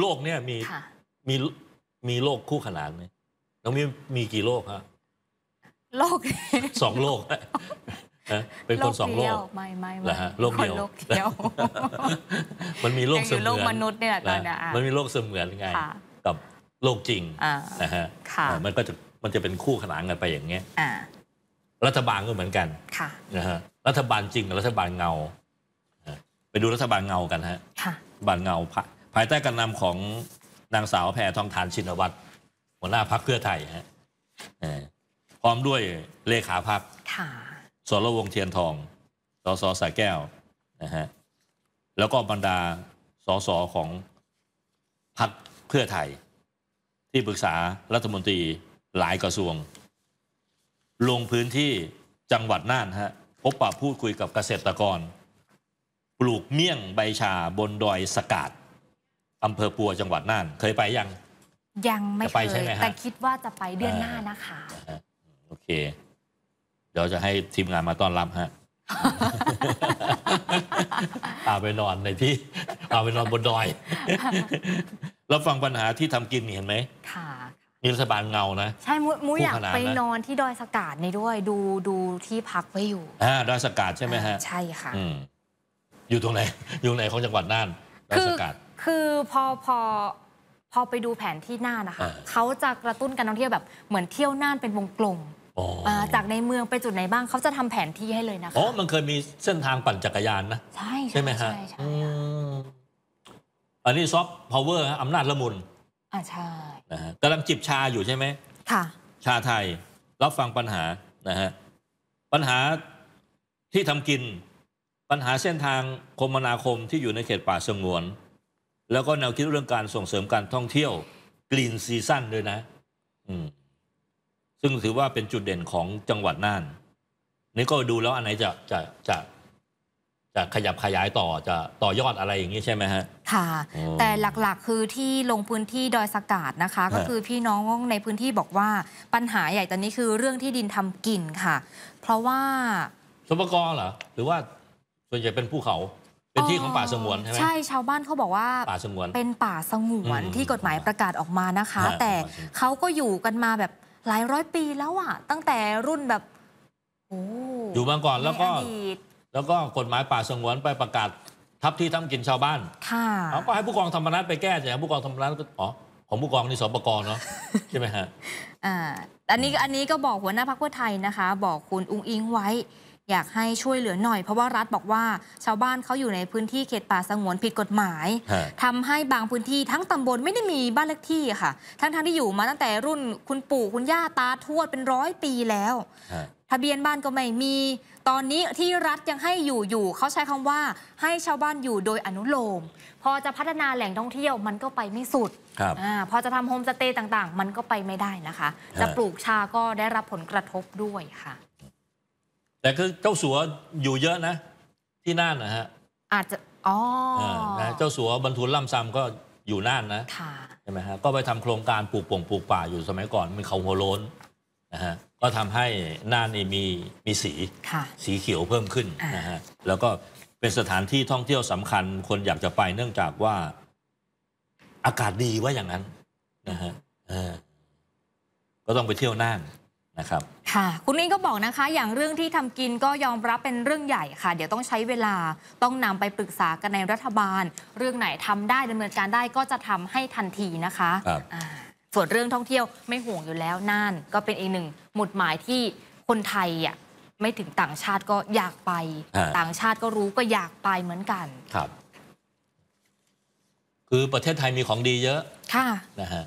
โลกเนี่ยมีมีมีโลกคู่ขนานไหมน้องมีมีกี่โลกฮะโลกสองโลกเป็นคนสองโลกไม่ไม่ไม่อโลกเดียวมันมีโลกเสมือนโลกมนุษย์เนี่ยตอนเนี้ยมันมีโลกเสมือนไงกับโลกจริงนะฮะมันก็จะมันจะเป็นคู่ขนานกันไปอย่างเงี้ยรัฐบาลก็เหมือนกันนะฮะรัฐบาลจริงกับรัฐบาลเงา ไปดูรัฐบาลเงากันฮะรัฐบาลเงาพักภายใต้การนำของนางสาวแพรทองทานชินวัตรหัวหน้าพักเพื่อไทยฮะพร้อมด้วยเลขาพักสรวงเทียนทองสสสายแก้วนะฮะแล้วก็บรรดาสสของพักเพื่อไทย ที่ปรึกษารัฐมนตรีหลายกระทรวง ลงพื้นที่จังหวัดน่านฮะพบปะพูดคุยกับเกษตรกร ปลูกเมี่ยงใบชาบนดอยสกาดอำเภอปัวจังหวัดน่าน เคยไปยัง ยังไม่ไปเคใช่ยไหมฮะแต่คิดว่าจะไปเดือนหน้านะคะโอเค เดี๋ยวจะให้ทีมงานมาต้อนรับฮะพาไปนอนในที่พาไปนอนบนดอยแล้วฟังปัญหาที่ทำกินเห็นไหมค่ะมีรัฐบาลเงานะ ใช่มุมุยอยากไปนอนที่ดอยสกาดนี่ด้วย ดูดูที่พักไว้อยู่อ่าดอยสกาดใช่ไหมฮะใช่ค่ะอยู่ตรงไหนอยู่ไหนของจังหวัดน่านดอยสกาดคือพอพอพอไปดูแผนที่น่านนะคะ เขาจะกระตุ้นการท่องเที่ยวแบบเหมือนเที่ยวน่านเป็นวงกลมจากในเมืองไปจุดไหนบ้างเขาจะทำแผนที่ให้เลยนะคะอ๋อมันเคยมีเส้นทางปั่นจักรยานนะ ใช่ใช่ไหมฮะอันนี้ซอฟต์พาวเวอร์อำนาจละมุนอ่าใช่นะฮะกำลังจิบชาอยู่ใช่ไหมค่ะชาไทยรับฟังปัญหานะฮะปัญหาที่ทำกิน ปัญหาเส้นทางคมนาคมที่อยู่ในเขตป่าสงวนแล้วก็แนวคิดเรื่องการส่งเสริมการท่องเที่ยวกลีนซีซั่นด้วยนะ อืม ซึ่งถือว่าเป็นจุดเด่นของจังหวัดน่าน นี่ก็ดูแล้วอันไหนจะจะจะ จะขยับขยายต่อจะต่อยอดอะไรอย่างนี้ใช่ไหมฮะ ค่ะ แต่หลัก ๆ คือที่ลงพื้นที่ดอยสกาดนะคะ ก็คือพี่น้องในพื้นที่บอกว่า ปัญหาใหญ่ตอนนี้คือเรื่องที่ดินทำกินค่ะ เพราะว่า สมบกรเหรอ หรือว่าส่วนใหญ่เป็นภูเขาเป็นที่ของป่าสงวนใช่ไหมใช่ชาวบ้านเขาบอกว่าป่าสงวนเป็นป่าสงวนที่กฎหมายประกาศออกมานะคะ แต่เขาก็อยู่กันมาแบบหลายร้อยปีแล้วอ่ะ ตั้งแต่รุ่นแบบอยู่มาก่อนแล้วก็แล้วก็กฎหมายป่าสงวนไปประกาศทับที่ทำกินชาวบ้าน ค่ะเขาก็ให้ผู้กองธรรมนัฐไปแก้แต่ผู้กองธรรมนัฐก็อ๋อของผู้กองนี่สปกรเนาะใช่ไหมฮะอ่าอันนี้อันนี้ก็บอกหัวหน้าพรรคเพื่อไทยนะคะ บอกคุณอุ้งอิงไว้อยากให้ช่วยเหลือหน่อย เพราะว่ารัฐบอกว่าชาวบ้านเขาอยู่ในพื้นที่เขตป่าสงวนผิดกฎหมาย ทำให้บางพื้นที่ทั้งตำบลไม่ได้มีบ้านเล็กที่ค่ะ ทั้งทที่อยู่มาตั้งแต่รุ่นคุณปู่คุณย่าตาทวดเป็นร้อยปีแล้ว ทะเบียนบ้านก็ไม่มี ตอนนี้ที่รัฐยังให้อยู่อยู่เขาใช้คำว่าให้ชาวบ้านอยู่โดยอนุโลม พอจะพัฒนาแหล่งท่องเที่ยวมันก็ไปไม่สุดอพอจะทำโฮมสเตย์ต่าง ๆ มันก็ไปไม่ได้นะคะ จะปลูกชาก็ได้รับผลกระทบด้วยค่ะแต่คือเจ้าสัวอยู่เยอะนะ ที่น่านนะฮะอาจจะอ๋อนะเจ้าสัวบรรทุนล่ำซ้ำก็อยู่น่านนะใช่ไหมฮะก็ไปทำโครงการปลูกป่งปลูกป่า อยู่สมัยก่อนมันเขาหัวโล้นนะฮะก็ทำให้น่านนี่มีมีสีสีเขียวเพิ่มขึ้นนะฮะแล้วก็เป็นสถานที่ท่องเที่ยวสำคัญ คนอยากจะไป เนื่องจากว่าอากาศดีว่าอย่างนั้นนะฮะก็ต้องไปเที่ยวน่านนะครับค่ะคุณนิงก็บอกนะคะ อย่างเรื่องที่ทำกินก็ยอมรับเป็นเรื่องใหญ่ค่ะ เดี๋ยวต้องใช้เวลาต้องนำไปปรึกษากันในรัฐบาล เรื่องไหนทำได้ดำเนินการได้ก็จะทำให้ทันทีนะคะครับส่วนเรื่องท่องเที่ยวไม่ห่วงอยู่แล้วน่านก็เป็นอีกหนึ่ง หมุดหมายที่คนไทยอ่ะไม่ถึงต่างชาติก็อยากไป ต่างชาติก็รู้ก็อยากไปเหมือนกันครับ คือประเทศไทยมีของดีเยอะค่ะนะฮะ